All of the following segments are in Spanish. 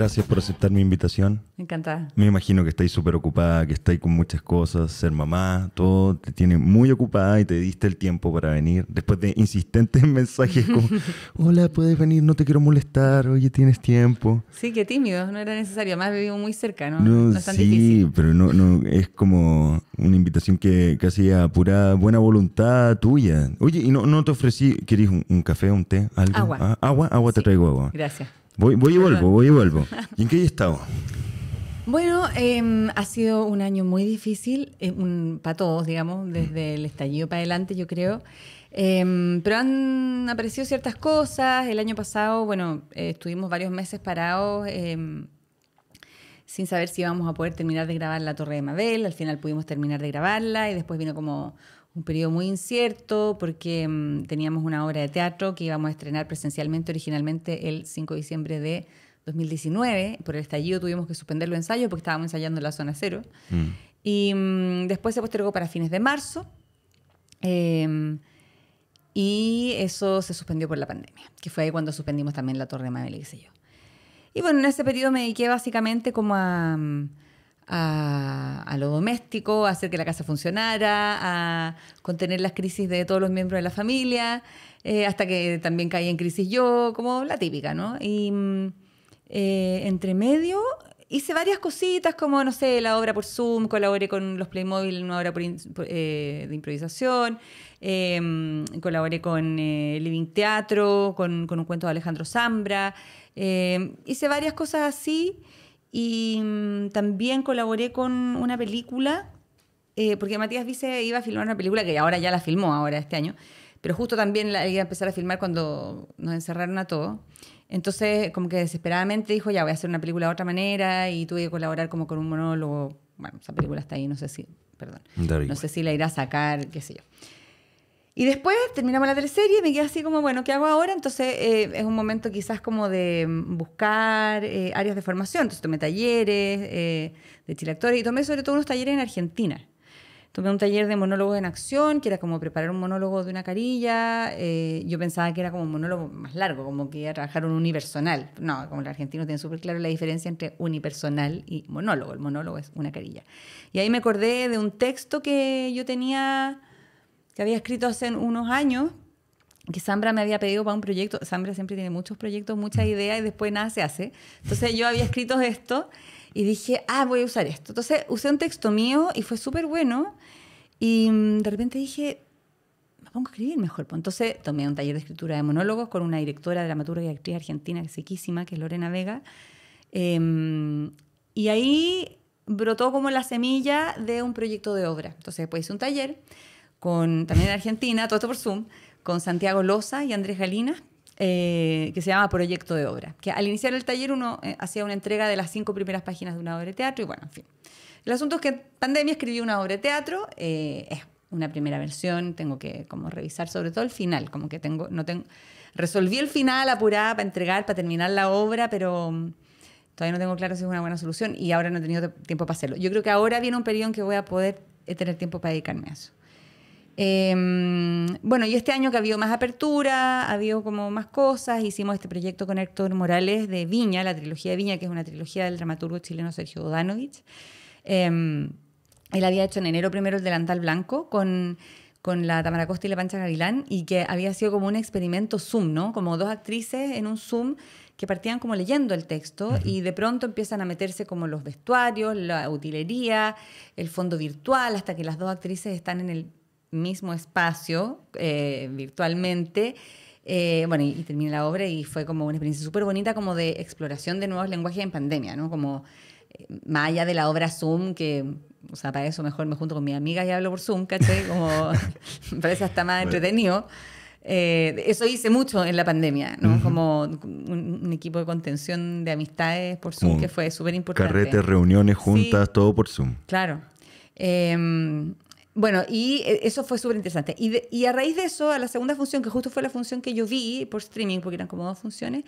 Gracias por aceptar mi invitación. Encantada. Me imagino que estáis súper ocupada, que estáis con muchas cosas, ser mamá, todo te tiene muy ocupada y te diste el tiempo para venir. Después de insistentes mensajes como, hola, puedes venir, no te quiero molestar, oye, tienes tiempo. Sí, qué tímido, no era necesario, más vivimos muy cerca, ¿no? es tan sí, pero no, no, es como una invitación que casi apurada buena voluntad tuya. Oye, y no, no te ofrecí, querés un, café, un té, algo? Agua. Ah, agua, agua, te traigo agua. Gracias. Voy, voy y vuelvo, voy y vuelvo. ¿Y en qué he estado? Bueno, em, ha sido un año muy difícil eh, para todos, digamos, desde el estallido para adelante, yo creo. Em, pero han aparecido ciertas cosas. El año pasado, bueno, eh, estuvimos varios meses parados em, sin saber si íbamos a poder terminar de grabar la Torre de Mabel. Al final pudimos terminar de grabarla y después vino como un periodo muy incierto porque mm, teníamos una obra de teatro que íbamos a estrenar presencialmente originalmente el 5 de diciembre de 2019. Por el estallido tuvimos que suspender los ensayos porque estábamos ensayando en la zona cero. Mm. Y mm, después se postergó para fines de marzo. Em, y eso se suspendió por la pandemia, que fue ahí cuando suspendimos también la Torre de Mabel, qué sé yo. Y bueno, en ese periodo me dediqué básicamente como a a, lo doméstico, a hacer que la casa funcionara, a contener las crisis de todos los miembros de la familia, eh, hasta que también caí en crisis yo, como la típica, ¿no? Y mm, eh, entre medio hice varias cositas, como, no sé, la obra por Zoom, colaboré con los Playmobil en una obra eh, de improvisación, em, colaboré con Living Teatro, con, con, un cuento de Alejandro Zambra, em, hice varias cosas así. Y mm, también colaboré con una película, eh, porque Matías Vice iba a filmar una película que ahora ya la filmó, ahora este año, pero justo también la iba a empezar a filmar cuando nos encerraron a todos. Entonces, como que desesperadamente dijo, ya voy a hacer una película de otra manera y tuve que colaborar como con un monólogo. Bueno, esa película está ahí, no sé si, perdón, no sé si la irá a sacar, qué sé yo. Y después terminamos la tercera y me quedé así como, bueno, ¿qué hago ahora? Entonces eh, es un momento quizás como de mm, buscar eh, áreas de formación. Entonces tomé talleres eh, de chile actores y tomé sobre todo unos talleres en Argentina. Tomé un taller de monólogos en acción, que era como preparar un monólogo de una carilla. yo pensaba que era como un monólogo más largo, como que iba a trabajar un unipersonal. No, como los argentinos tienen súper claro la diferencia entre unipersonal y monólogo. El monólogo es una carilla. Y ahí me acordé de un texto que yo tenía que había escrito hace unos años, que Sambra me había pedido para un proyecto. Sambra siempre tiene muchos proyectos, muchas ideas y después nada se hace. Entonces yo había escrito esto y dije, ah, voy a usar esto. Entonces usé un texto mío y fue súper bueno. Y mm, de repente dije, me pongo a escribir mejor. Pues, entonces tomé un taller de escritura de monólogos con una directora, de dramaturga y actriz argentina que es sequísima, que es Lorena Vega. Em, y ahí brotó como la semilla de un proyecto de obra. Entonces después hice un taller con, también en Argentina, todo esto por Zoom, con Santiago Loza y Andrés Galina eh, que se llama Proyecto de Obra. Que al iniciar el taller uno eh, hacía una entrega de las cinco primeras páginas de una obra de teatro y bueno, en fin. El asunto es que pandemia escribí una obra de teatro, eh, es una primera versión, tengo que como revisar sobre todo el final, como que tengo, no tengo, resolví el final apurada para entregar, para terminar la obra, pero mm, todavía no tengo claro si es una buena solución y ahora no he tenido tiempo para hacerlo. Yo creo que ahora viene un periodo en que voy a poder tener tiempo para dedicarme a eso. Em, bueno, y este año que ha habido más apertura, ha habido como más cosas, hicimos este proyecto con Héctor Morales de Viña, la trilogía de Viña, que es una trilogía del dramaturgo chileno Sergio Danovich. Em, él había hecho en enero primero el delantal blanco con con la Tamara Costa y la Pancha Gavilán y que había sido como un experimento Zoom, ¿no? Como dos actrices en un Zoom que partían como leyendo el texto y de pronto empiezan a meterse como los vestuarios, la utilería, el fondo virtual, hasta que las dos actrices están en el mismo espacio eh, virtualmente. Eh, bueno, y, terminé la obra y fue como una experiencia súper bonita como de exploración de nuevos lenguajes en pandemia, ¿no? Como eh, Maya de la obra Zoom, que, o sea, para eso mejor me junto con mi amiga y hablo por Zoom, ¿cachai? Como me parece hasta más entretenido. eso hice mucho en la pandemia, ¿no? Como un, equipo de contención de amistades por Zoom, que fue súper importante. Carretes, reuniones, juntas, todo por Zoom. Claro. Em, bueno, y eh, eso fue súper interesante. Y, a raíz de eso, a la segunda función, que justo fue la función que yo vi por streaming, porque eran como dos funciones,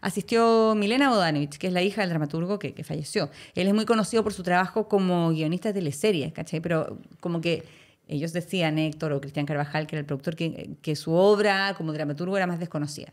asistió Milena Bodanovich, que es la hija del dramaturgo que, falleció. Él es muy conocido por su trabajo como guionista de teleseries, ¿cachai? Pero como que ellos decían, Héctor o Cristian Carvajal, que era el productor, que, su obra como dramaturgo era más desconocida.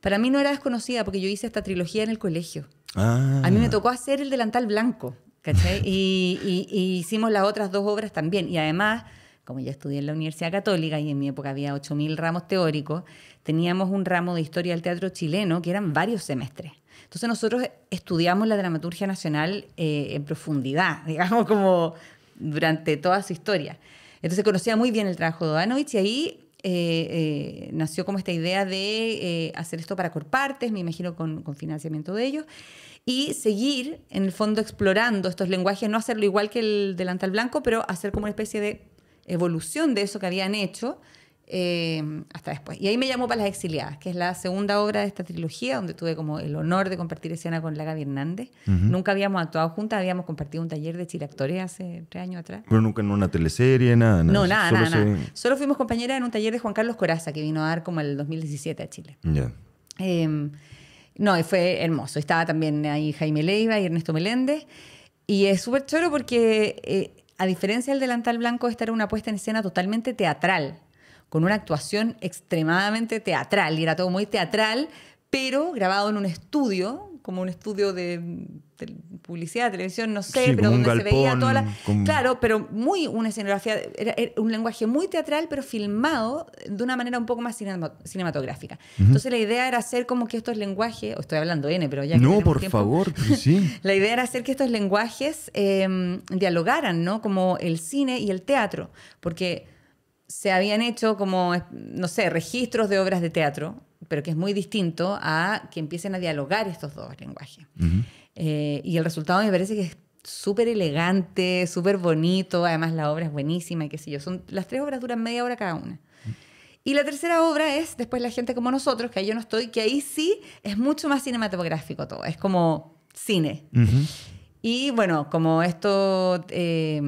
Para mí no era desconocida porque yo hice esta trilogía en el colegio. Ah. A mí me tocó hacer el delantal blanco. Y, hicimos las otras dos obras también. Y además, como yo estudié en la Universidad Católica y en mi época había 8.000 ramos teóricos, teníamos un ramo de historia del teatro chileno que eran varios semestres. Entonces nosotros estudiamos la dramaturgia nacional eh, en profundidad, digamos, como durante toda su historia. Entonces conocía muy bien el trabajo de Odanovich y ahí eh, eh, nació como esta idea de eh, hacer esto para Corpartes, me imagino con, con, financiamiento de ellos, y seguir en el fondo explorando estos lenguajes, no hacerlo igual que el delantal blanco, pero hacer como una especie de evolución de eso que habían hecho eh, hasta después. Y ahí me llamó para Las Exiliadas, que es la segunda obra de esta trilogía, donde tuve como el honor de compartir escena con Laga Hernández. Nunca habíamos actuado juntas, habíamos compartido un taller de Chile Actores hace tres años atrás. Pero nunca en una teleserie, nada, nada. No, nada, nada, Solo fuimos compañeras en un taller de Juan Carlos Coraza, que vino a dar como el 2017 a Chile. Ya. Eh, no, fue hermoso. Estaba también ahí Jaime Leiva y Ernesto Meléndez. Y es súper choro porque, eh, a diferencia del delantal blanco, esta era una puesta en escena totalmente teatral con una actuación extremadamente teatral, y era todo muy teatral, pero grabado en un estudio, como un estudio de, de publicidad, televisión, no sé, pero donde se veía toda la... Claro, pero muy una escenografía, era, un lenguaje muy teatral, pero filmado de una manera un poco más cinematográfica. Entonces la idea era hacer como que estos lenguajes, estoy hablando N, pero ya... no, por favor, sí. la idea era hacer que estos lenguajes em, dialogaran, ¿no? Como el cine y el teatro, porque se habían hecho como, no sé, registros de obras de teatro, pero que es muy distinto a que empiecen a dialogar estos dos lenguajes. Eh, y el resultado me parece que es súper elegante, súper bonito, además la obra es buenísima y qué sé yo. Son, las tres obras duran media hora cada una. Y la tercera obra es Después la gente como nosotros, que ahí yo no estoy, que ahí sí es mucho más cinematográfico todo, es como cine. Y bueno, como esto eh,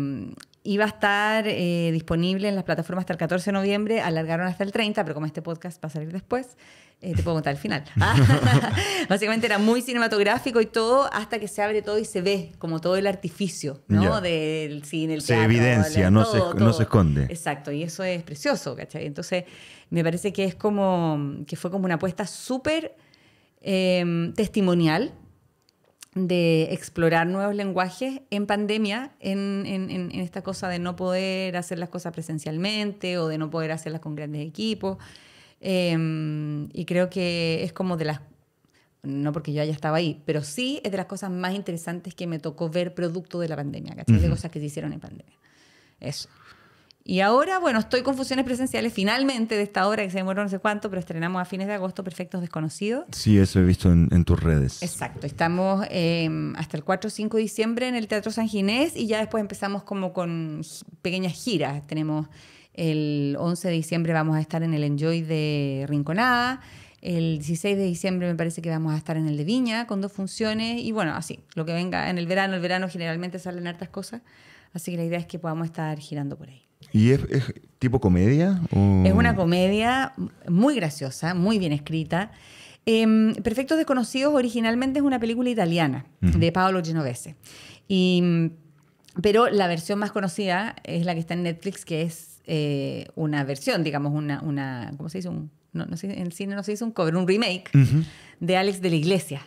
Iba a estar eh, disponible en las plataformas hasta el 14 de noviembre, alargaron hasta el 30, pero como este podcast va a salir después, eh, te puedo contar el final. Básicamente era muy cinematográfico y todo, hasta que se abre todo y se ve como todo el artificio, ¿no? Del cine, el Se evidencia, no, se, no se esconde. Exacto, y eso es precioso, ¿cachai? Entonces, me parece que es como, que fue como una apuesta súper em, testimonial de explorar nuevos lenguajes en pandemia, en, esta cosa de no poder hacer las cosas presencialmente o de no poder hacerlas con grandes equipos. Em, y creo que es como de las, no porque yo ya estaba ahí, pero sí es de las cosas más interesantes que me tocó ver producto de la pandemia, De cosas que se hicieron en pandemia. Eso. Y ahora, bueno, estoy con funciones presenciales finalmente de esta obra que se demoró no sé cuánto, pero estrenamos a fines de agosto Perfectos Desconocidos. Sí, eso he visto en, tus redes. Exacto, estamos em, hasta el 4 o 5 de diciembre en el Teatro San Ginés y ya después empezamos como con pequeñas giras. Tenemos el 11 de diciembre vamos a estar en el Enjoy de Rinconada. El 16 de diciembre me parece que vamos a estar en el de Viña con dos funciones y bueno, así, lo que venga en el verano, el verano generalmente salen hartas cosas, así que la idea es que podamos estar girando por ahí. ¿Y es, tipo comedia? Es una comedia muy graciosa, muy bien escrita. Em, Perfectos Desconocidos originalmente es una película italiana de Paolo Genovese. Mm, pero la versión más conocida es la que está en Netflix, que es eh, una versión, digamos, una, una, ¿cómo se dice? en cine no se dice un cover, un remake de Alex de la Iglesia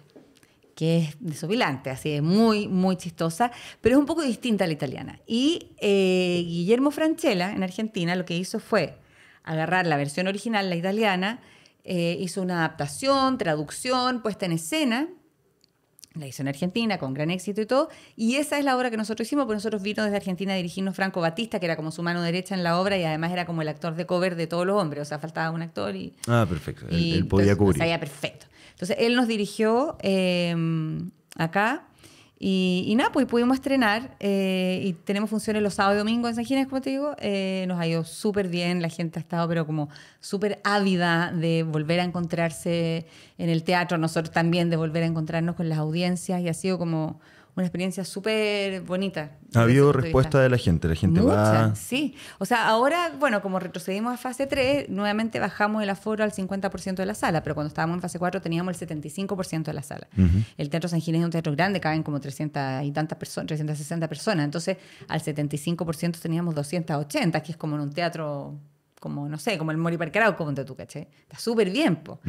que es desopilante, así es muy, muy chistosa, pero es un poco distinta a la italiana. Y eh, Guillermo Franchella, en Argentina, lo que hizo fue agarrar la versión original, la italiana, eh, hizo una adaptación, traducción, puesta en escena, la hizo en Argentina con gran éxito y todo, y esa es la obra que nosotros hicimos, porque nosotros vino desde Argentina a dirigirnos Franco Batista, que era como su mano derecha en la obra y además era como el actor de cover de todos los hombres, o sea, faltaba un actor y... Ah, perfecto, él, podía cubrir. Se perfecto. Entonces él nos dirigió em, acá. Y, y, nada, pues pudimos estrenar eh, y tenemos funciones los sábados y domingos en San Ginés, como te digo. Eh, nos ha ido súper bien, la gente ha estado, pero como súper ávida de volver a encontrarse en el teatro, nosotros también de volver a encontrarnos con las audiencias y ha sido como una experiencia súper bonita. Ha habido respuesta de la gente, la gente va... Sí, o sea, ahora, bueno, como retrocedimos a fase 3, nuevamente bajamos el aforo al 50% de la sala, pero cuando estábamos en fase 4 teníamos el 75% de la sala. El Teatro San Ginés es un teatro grande, caben como 300 y tantas personas, 360 personas, entonces al 75% teníamos 280, que es como en un teatro como, no sé, como el Mori parque como tú, ¿caché? Está súper bien, po.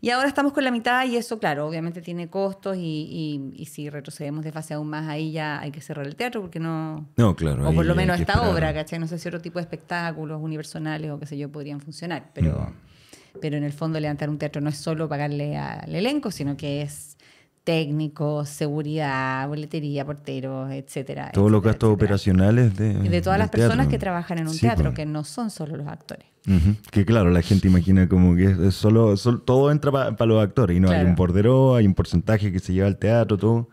Y ahora estamos con la mitad y eso, claro, obviamente tiene costos y, si retrocedemos de fase aún más ahí ya hay que cerrar el teatro porque no... No, claro. O por lo menos esta obra, ¿caché? No sé si otro tipo de espectáculos universales o qué sé yo podrían funcionar, pero, pero en el fondo levantar un teatro no es solo pagarle al elenco, sino que es técnicos, seguridad, boletería, porteros, etcétera. Todos los gastos operacionales de. de todas las personas que trabajan en un teatro, pues. que no son solo los actores. Que claro, la gente imagina como que es solo, todo entra para los actores y no hay un portero, hay un porcentaje que se lleva al teatro, todo.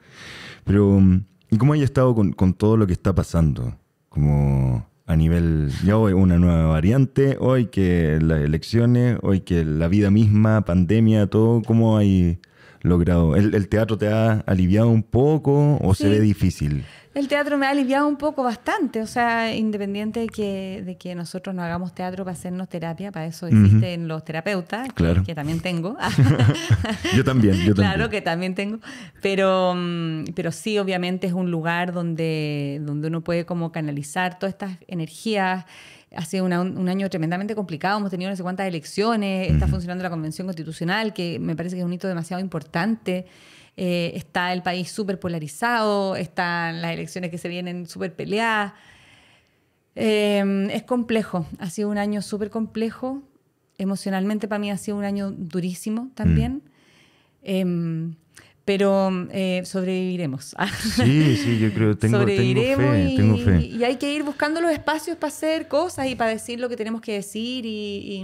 Pero, um, ¿y cómo hay estado con, con todo lo que está pasando? Como a nivel, ya hoy una nueva variante, hoy que las elecciones, hoy que la vida misma, pandemia, todo, ¿cómo hay logrado? ¿El, teatro te ha aliviado un poco o se ve difícil? El teatro me ha aliviado un poco bastante, o sea, independiente de que, de que nosotros no hagamos teatro para hacernos terapia, para eso existen en los terapeutas, que, también tengo. Ah. yo también, yo también. Claro que también tengo, pero, mm, pero sí, obviamente es un lugar donde, donde uno puede como canalizar todas estas energías ha sido un año tremendamente complicado, hemos tenido no sé cuántas elecciones, está funcionando la Convención Constitucional, que me parece que es un hito demasiado importante. Eh, está el país súper polarizado, están las elecciones que se vienen súper peleadas. Eh, es complejo, ha sido un año súper complejo. Emocionalmente para mí ha sido un año durísimo también. Mm. Em, pero eh, sobreviviremos. sí, sí, yo creo, tengo, tengo fe, y, hay que ir buscando los espacios para hacer cosas y para decir lo que tenemos que decir y,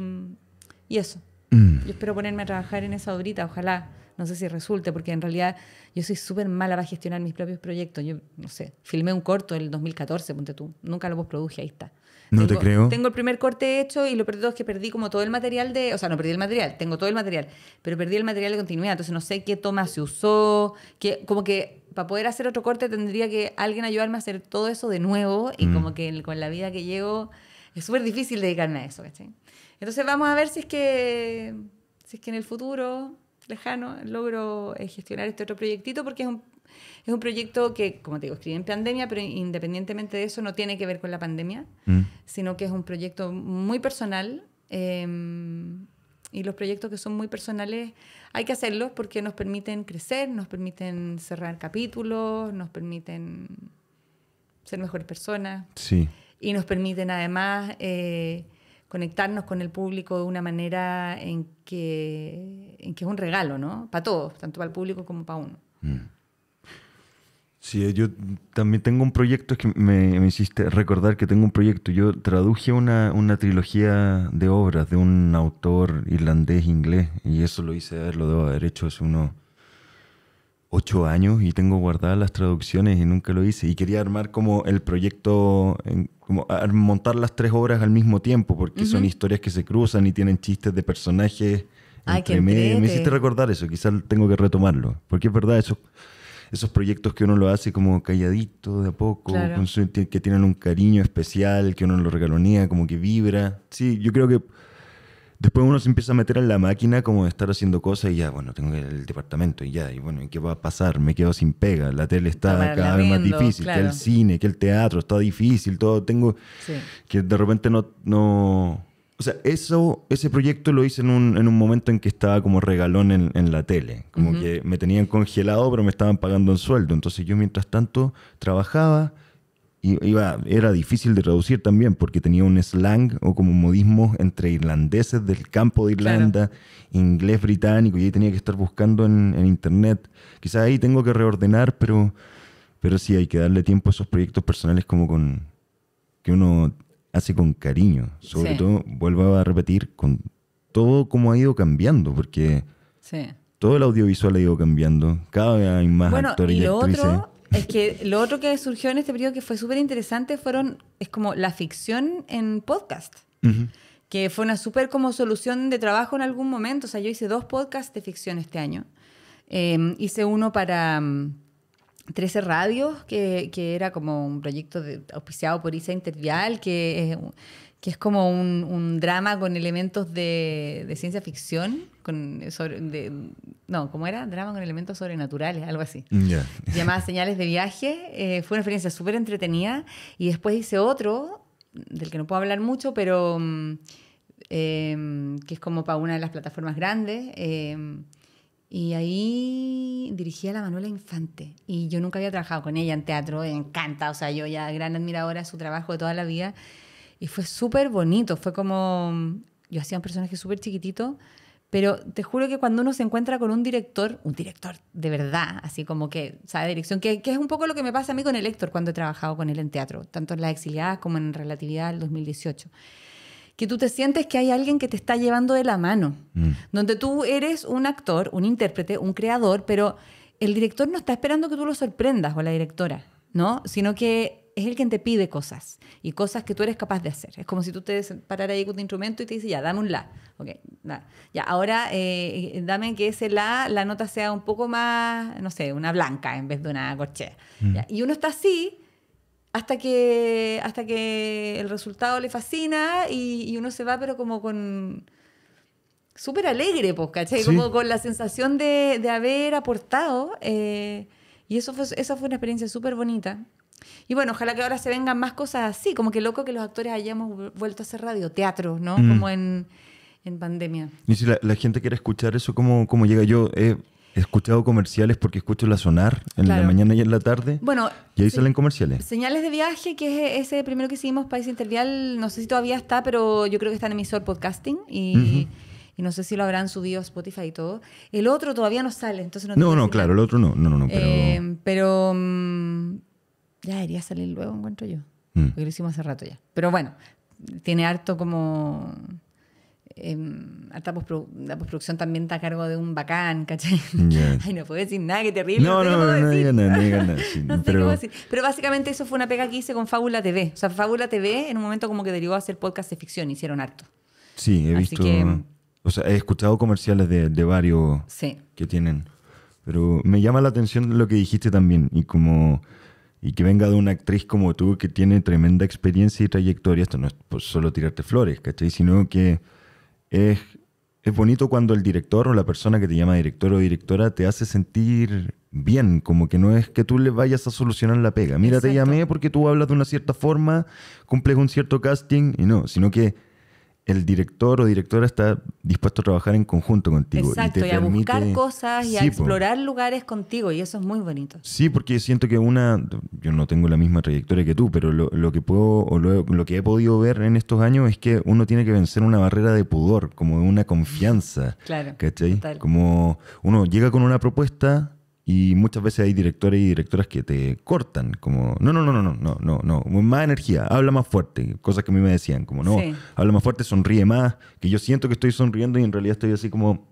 y, eso. Mm. Yo espero ponerme a trabajar en esa ahorita ojalá. No sé si resulte, porque en realidad yo soy súper mala para gestionar mis propios proyectos. Yo, no sé, filmé un corto en el 2014, ponte tú. Nunca lo vos produje, ahí está. No te creo. Tengo el primer corte hecho y lo peor todo es que perdí como todo el material de. O sea, no perdí el material, tengo todo el material, pero perdí el material de continuidad. Entonces no sé qué toma se usó, que, como que para poder hacer otro corte tendría que alguien ayudarme a hacer todo eso de nuevo y mm. como que con la vida que llevo es súper difícil dedicarme a eso, ¿cachai? Entonces vamos a ver si es que, si es que en el futuro lejano logro eh, gestionar este otro proyectito porque es un es un proyecto que, como te digo, escribí en pandemia, pero independientemente de eso no tiene que ver con la pandemia, mm. sino que es un proyecto muy personal. Em, y los proyectos que son muy personales hay que hacerlos porque nos permiten crecer, nos permiten cerrar capítulos, nos permiten ser mejores personas. Sí. Y nos permiten además eh, conectarnos con el público de una manera en que, es un regalo, ¿no? Para todos, tanto para el público como para uno. Mm. Sí, eh, yo también tengo un proyecto, que me, hiciste recordar que tengo un proyecto. Yo traduje una, trilogía de obras de un autor irlandés-inglés y eso lo hice, lo debo haber hecho hace unos ocho años y tengo guardadas las traducciones y nunca lo hice. Y quería armar como el proyecto, como montar las tres obras al mismo tiempo porque son historias que se cruzan y tienen chistes de personajes. qué me, me hiciste recordar eso, quizás tengo que retomarlo, porque es verdad eso esos proyectos que uno lo hace como calladito, de a poco, que tienen un cariño especial, que uno lo regalonea, como que vibra. Sí, yo creo que después uno se empieza a meter en la máquina como de estar haciendo cosas y ya, bueno, tengo el departamento y ya, y bueno, ¿y qué va a pasar? Me quedo sin pega, la tele está cada vez más difícil, que el cine, que el teatro está difícil, todo tengo que de repente no, o sea, eso, ese proyecto lo hice en un, momento en que estaba como regalón en, la tele. Como que me tenían congelado, pero me estaban pagando en sueldo. Entonces yo mientras tanto trabajaba y iba, era difícil de traducir también porque tenía un slang o como modismo entre irlandeses del campo de Irlanda, inglés británico, y ahí tenía que estar buscando en, internet. Quizás ahí tengo que reordenar, pero, pero sí hay que darle tiempo a esos proyectos personales como con que uno hace con cariño. Sobre todo, vuelvo a repetir, con todo como ha ido cambiando, porque todo el audiovisual ha ido cambiando, cada vez hay más bueno, y, lo Otro es que lo otro que surgió en este periodo que fue súper interesante fueron, es como la ficción en podcast. Que fue una súper como solución de trabajo en algún momento. O sea, yo hice dos podcasts de ficción este año. Em, hice uno para... Mm, 13 Radios, que, era como un proyecto auspiciado por ISA Intervial, que es, que es como un, drama con elementos de, ciencia ficción. Con, no, ¿cómo era? Drama con elementos sobrenaturales, algo así. Mm, Llamada Señales de Viaje. Eh, fue una experiencia súper entretenida. Y después hice otro, del que no puedo hablar mucho, pero mm, eh, que es como para una de las plataformas grandes. Eh, y ahí dirigía a la Manuela Infante. Y yo nunca había trabajado con ella en teatro, me encanta, o sea, yo ya gran admiradora de su trabajo de toda la vida. Y fue súper bonito, fue como, yo hacía un personaje súper chiquitito, pero te juro que cuando uno se encuentra con un director, un director de verdad, así como que sabe dirección, que, es un poco lo que me pasa a mí con el Héctor cuando he trabajado con él en teatro, tanto en La Exiliadas como en Relatividad del 2018 que tú te sientes que hay alguien que te está llevando de la mano, mm. donde tú eres un actor, un intérprete, un creador, pero el director no está esperando que tú lo sorprendas o la directora, ¿no? Sino que es el que te pide cosas y cosas que tú eres capaz de hacer. Es como si tú te pararas ahí con tu instrumento y te dice, ya, dame un la. Ok, Ya, ahora eh, dame que ese la, la nota sea un poco más, no sé, una blanca en vez de una corchea. Mm. y uno está así hasta que, hasta que el resultado le fascina y, uno se va, pero como con. súper alegre, pues, ¿cachai? Como con la sensación de, de haber aportado. Eh, y eso fue, esa fue una experiencia súper bonita. Y bueno, ojalá que ahora se vengan más cosas así, como que loco que los actores hayamos vuelto a hacer radioteatro, ¿no? Mm. Como en, en pandemia. Y si la, gente quiere escuchar eso, ¿cómo, cómo llega yo? Eh, He escuchado comerciales porque escucho la sonar en la mañana y en la tarde. Bueno, y ahí salen comerciales. Señales de viaje, que es ese primero que hicimos, País Intervial, no sé si todavía está, pero yo creo que está en emisor podcasting y, no sé si lo habrán subido a Spotify y todo. El otro todavía no sale, entonces no No, no, claro, el otro no, no, no, no pero... Em, mm, ya debería salir luego, encuentro yo, mm. lo hicimos hace rato ya. Pero bueno, tiene harto como... Em, pues la postproducción también está a cargo de un bacán, ¿cachai? Ay, no puedo decir nada, qué terrible. No, no, no, no, nada, no diga nada. no sé pero... decir. Pero básicamente eso fue una pega que hice con Fábula TV. O sea, Fábula TV en un momento como que derivó a hacer podcast de ficción, hicieron harto. Sí, he visto. O sea, he escuchado comerciales de, de varios sí. que tienen. Pero me llama la atención lo que dijiste también. Y como y que venga de una actriz como tú que tiene tremenda experiencia y trayectoria, esto no es solo tirarte flores, ¿cachai? Sino que es, es bonito cuando el director o la persona que te llama director o directora te hace sentir bien, como que no es que tú le vayas a solucionar la pega. Mira, te llamé porque tú hablas de una cierta forma, cumples un cierto casting, y no, sino que el director o directora está dispuesto a trabajar en conjunto contigo. Exacto, y, a buscar cosas y a explorar lugares contigo, y eso es muy bonito. Sí, porque siento que una, yo no tengo la misma trayectoria que tú, pero lo, que puedo lo, que he podido ver en estos años es que uno tiene que vencer una barrera de pudor, como de una confianza. Claro. ¿Cachai? Como uno llega con una propuesta y muchas veces hay directores y directoras que te cortan, como, no, no, no, no, no, no, no, no más energía, habla más fuerte, cosas que a mí me decían, como, no, habla más fuerte, sonríe más, que yo siento que estoy sonriendo y en realidad estoy así como,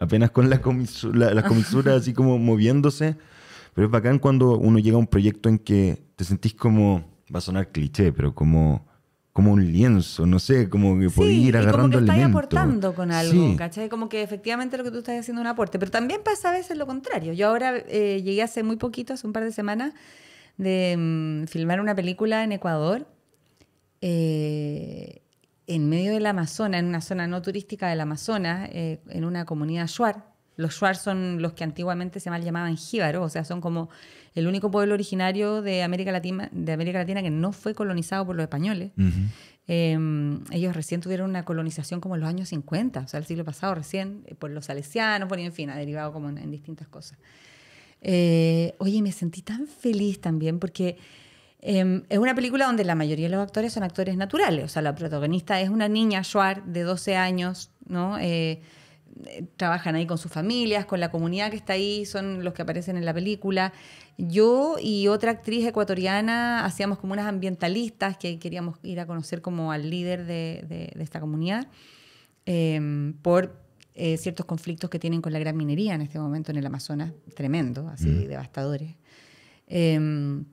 apenas con la las comisuras así como moviéndose, pero es bacán cuando uno llega a un proyecto en que te sentís como, va a sonar cliché, pero como como un lienzo, no sé, como que ir agarrando el Como que estás aportando con algo, ¿cachai? Como que efectivamente lo que tú estás haciendo es un aporte. Pero también pasa a veces lo contrario. Yo ahora eh, llegué hace muy poquito, hace un par de semanas, de mm, filmar una película en Ecuador, eh, en medio del Amazonas, en una zona no turística del Amazonas, eh, en una comunidad shuar, los Shuar son los que antiguamente se mal llamaban jíbaros, o sea, son como el único pueblo originario de América Latina, de América Latina que no fue colonizado por los españoles. Em, ellos recién tuvieron una colonización como en los años 50, o sea, el siglo pasado recién, eh, por los salesianos, por en fin, ha derivado como en, distintas cosas. Eh, oye, me sentí tan feliz también porque em, es una película donde la mayoría de los actores son actores naturales, o sea, la protagonista es una niña Shuar de 12 años, ¿no? Eh, trabajan ahí con sus familias, con la comunidad que está ahí, son los que aparecen en la película. Yo y otra actriz ecuatoriana hacíamos como unas ambientalistas que queríamos ir a conocer como al líder de, esta comunidad em, por eh, ciertos conflictos que tienen con la gran minería en este momento en el Amazonas, tremendo, así, devastadores. Em,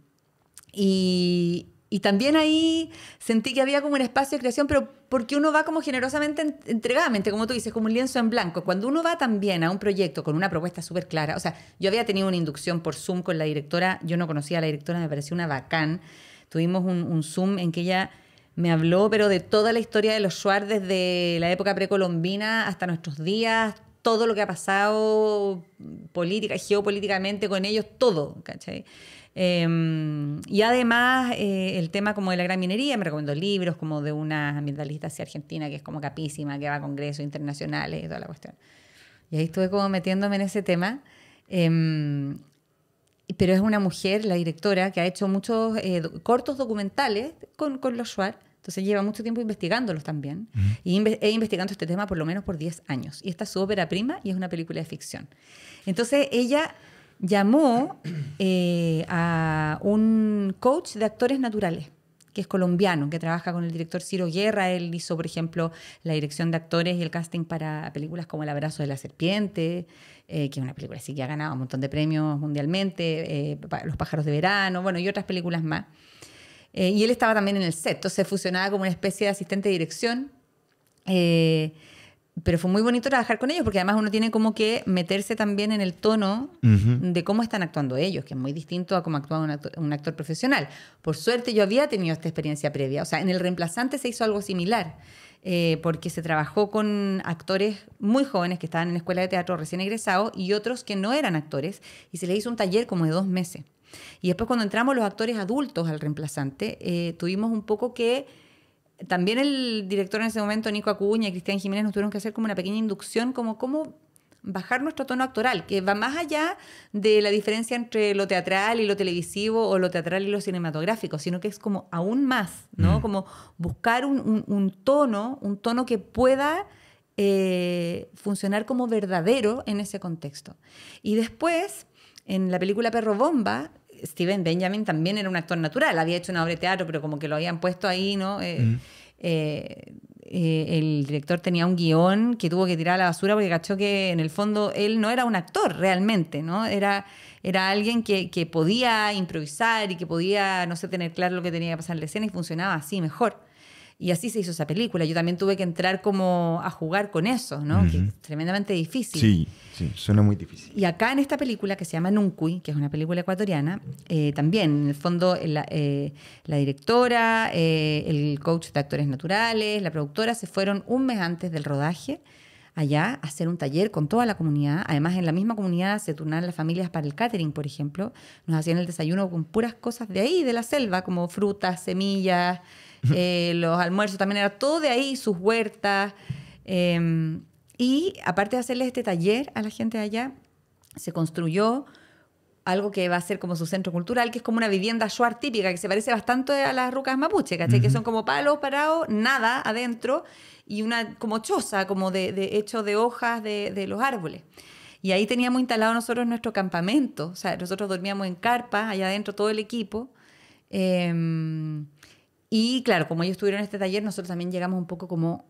y, y también ahí sentí que había como un espacio de creación, pero porque uno va como generosamente, entregadamente, como tú dices, como un lienzo en blanco. Cuando uno va también a un proyecto con una propuesta súper clara, o sea, yo había tenido una inducción por Zoom con la directora, yo no conocía a la directora, me pareció una bacán. Tuvimos un, Zoom en que ella me habló, pero de toda la historia de los Schwarz desde la época precolombina hasta nuestros días, todo lo que ha pasado política, geopolíticamente con ellos, todo, ¿cachai? Em, y además, eh, el tema como de la gran minería, me recomiendo libros como de una ambientalista Argentina, que es como capísima, que va a congresos internacionales y toda la cuestión. Y ahí estuve como metiéndome en ese tema. Em, pero es una mujer, la directora, que ha hecho muchos eh, cortos documentales con, con los Schwartz. Entonces lleva mucho tiempo investigándolos también. Y e investigando este tema por lo menos por 10 años. Y esta es su ópera prima y es una película de ficción. Entonces ella llamó eh, a un coach de actores naturales que es colombiano, que trabaja con el director Ciro Guerra. Él hizo, por ejemplo, la dirección de actores y el casting para películas como El abrazo de la serpiente, eh, que es una película así que ha ganado un montón de premios mundialmente, eh, Los pájaros de verano, bueno, y otras películas más. y él estaba también en el set, entonces funcionaba como una especie de asistente de dirección pero fue muy bonito trabajar con ellos porque además uno tiene como que meterse también en el tono de cómo están actuando ellos, que es muy distinto a cómo actúa un actor, profesional. Por suerte yo había tenido esta experiencia previa, o sea, en el reemplazante se hizo algo similar. Eh, porque se trabajó con actores muy jóvenes que estaban en la escuela de teatro recién egresados y otros que no eran actores, y se les hizo un taller como de dos meses. Y después cuando entramos los actores adultos al reemplazante, eh, tuvimos un poco que también el director en ese momento, Nico Acuña y Cristian Jiménez, nos tuvieron que hacer como una pequeña inducción, como cómo bajar nuestro tono actoral, que va más allá de la diferencia entre lo teatral y lo televisivo o lo teatral y lo cinematográfico, sino que es como aún más, ¿no? Mm. Como buscar un, tono, un tono que pueda eh, funcionar como verdadero en ese contexto. Y después, en la película Perro Bomba, Steven Benjamin también era un actor natural, había hecho una obra de teatro, pero como que lo habían puesto ahí, ¿no? Eh, eh, eh, el director tenía un guión que tuvo que tirar a la basura porque cachó que en el fondo él no era un actor realmente, ¿no? Era, era alguien que, que podía improvisar y que podía, no sé, tener claro lo que tenía que pasar en la escena y funcionaba así mejor. Y así se hizo esa película. Yo también tuve que entrar como a jugar con eso, ¿no? Que es tremendamente difícil. Sí, sí, suena muy difícil. Y acá en esta película que se llama Nuncui, que es una película ecuatoriana, eh, también, en el fondo, eh, eh, la, directora, el coach de actores naturales, la productora, se fueron un mes antes del rodaje allá, hacer un taller con toda la comunidad. Además, en la misma comunidad se turnaban las familias para el catering, por ejemplo. Nos hacían el desayuno con puras cosas de ahí, de la selva, como frutas, semillas, eh, los almuerzos, también era todo de ahí, sus huertas. Em, y aparte de hacerle este taller a la gente de allá, se construyó algo que va a ser como su centro cultural, que es como una vivienda shuar típica, que se parece bastante a las rucas mapuche, ¿cachai? Que son como palos parados, nada adentro, y una como choza, como de, hecho de hojas de, los árboles. Y ahí teníamos instalado nosotros nuestro campamento, o sea, nosotros dormíamos en carpa, allá adentro todo el equipo. Em, y claro, como ellos en este taller, nosotros también llegamos un poco como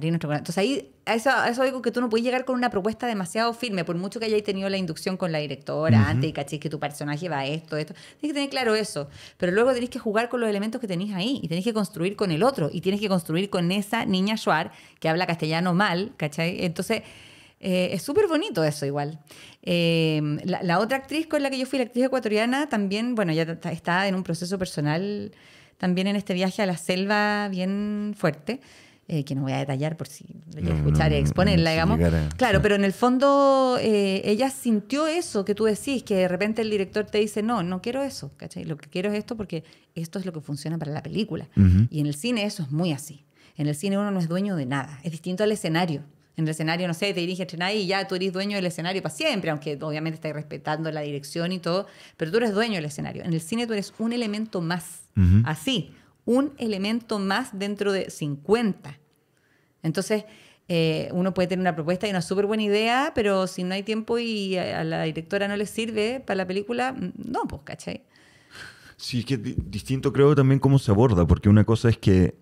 nuestro Entonces ahí, a eso, eso digo que tú no puedes llegar con una propuesta demasiado firme, por mucho que hayáis tenido la inducción con la directora antes y que tu personaje va a esto, esto. Tienes que tener claro eso, pero luego tenéis que jugar con los elementos que tenéis ahí y tenéis que construir con el otro y tienes que construir con esa niña Schwarz que habla castellano mal, ¿cachai? Entonces... Eh, es súper bonito eso igual. Em, la, la, otra actriz con la que yo fui, la actriz ecuatoriana, también, bueno, ya está en un proceso personal, también en este viaje a la selva bien fuerte. Eh, que no voy a detallar por si lo quiero escuchar y exponerla, digamos. claro, pero en el fondo eh, ella sintió eso que tú decís, que de repente el director te dice, no, no quiero eso, ¿cachai? Lo que quiero es esto porque esto es lo que funciona para la película. Y en el cine eso es muy así. En el cine uno no es dueño de nada, es distinto al escenario. En el escenario, no sé, te diriges, entrenar y ya tú eres dueño del escenario para siempre, aunque obviamente estás respetando la dirección y todo, pero tú eres dueño del escenario. En el cine tú eres un elemento más, así, un elemento más dentro de 50. Entonces, eh, uno puede tener una propuesta y una súper buena idea, pero si no hay tiempo y a, la directora no le sirve para la película, mm, no, pues, ¿cachai? Sí, es que distinto creo también cómo se aborda, porque una cosa es que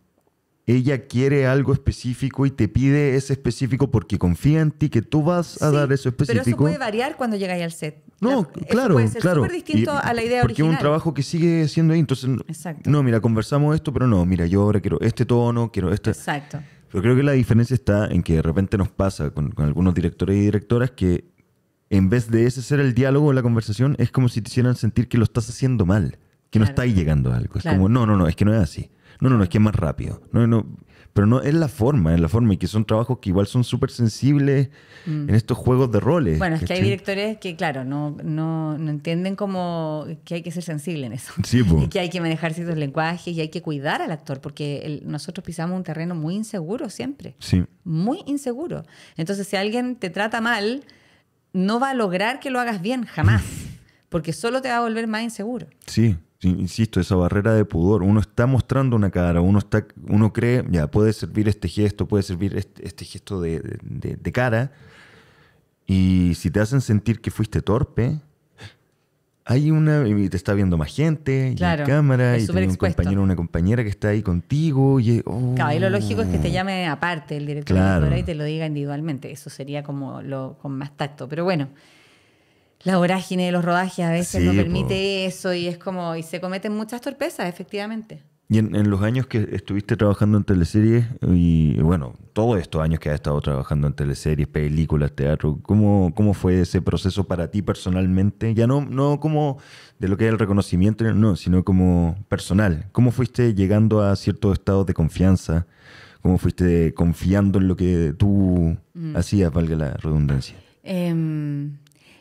ella quiere algo específico y te pide ese específico porque confía en ti que tú vas a dar eso específico. Pero eso puede variar cuando llegáis al set. No, claro, puede Súper distinto a la idea porque es un trabajo que sigue siendo ahí. Entonces, Exacto. no, mira, conversamos esto, pero no, mira, yo ahora quiero este tono, quiero este. Exacto. Pero creo que la diferencia está en que de repente nos pasa con, algunos directores y directoras que en vez de ese ser el diálogo o la conversación, es como si te hicieran sentir que lo estás haciendo mal, que no estáis llegando a algo. Es como, no, no, no, es que no es así. No, no, no, es que es más rápido. No, no pero no es la forma, es la forma, y que son trabajos que igual son súper sensibles mm. en estos juegos de roles. Bueno, es que hay directores que, claro, no, no, entienden cómo que hay que ser sensible en eso. Sí, que hay que manejar ciertos lenguajes y hay que cuidar al actor, porque nosotros pisamos un terreno muy inseguro siempre. Sí. Muy inseguro. Entonces, si alguien te trata mal, no va a lograr que lo hagas bien, jamás. porque solo te va a volver más inseguro. Sí insisto, esa barrera de pudor. Uno está mostrando una cara, uno, está, uno cree, ya, puede servir este gesto, puede servir este, gesto de, cara. Y si te hacen sentir que fuiste torpe, hay una, y te está viendo más gente, y hay cámara, y un compañero o una compañera que está ahí contigo. Y, oh. claro, y lo lógico es que te llame aparte el director y te lo diga individualmente. Eso sería como lo, con más tacto. Pero bueno la vorágine de los rodajes a veces no permite eso y es como, y se cometen muchas torpezas, efectivamente. Y en, los años que estuviste trabajando en teleseries, y bueno, todos estos años que has estado trabajando en teleseries, películas, teatro, ¿cómo, cómo fue ese proceso para ti personalmente? Ya no, no como de lo que es el reconocimiento, no, sino como personal. ¿Cómo fuiste llegando a ciertos estados de confianza? ¿Cómo fuiste confiando en lo que tú mm. hacías, valga la redundancia? Eh...